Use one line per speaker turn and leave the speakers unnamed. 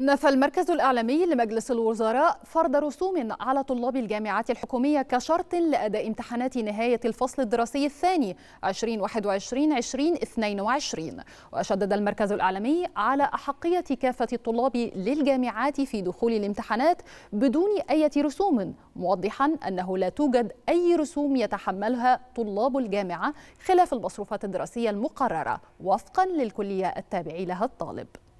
نفى المركز الإعلامي لمجلس الوزراء فرض رسوم على طلاب الجامعات الحكومية كشرط لأداء امتحانات نهاية الفصل الدراسي الثاني 2021-2022 وشدد المركز الإعلامي على أحقية كافة الطلاب للجامعات في دخول الامتحانات بدون أي رسوم موضحا أنه لا توجد أي رسوم يتحملها طلاب الجامعة خلاف المصروفات الدراسية المقررة وفقا للكلية التابع لها الطالب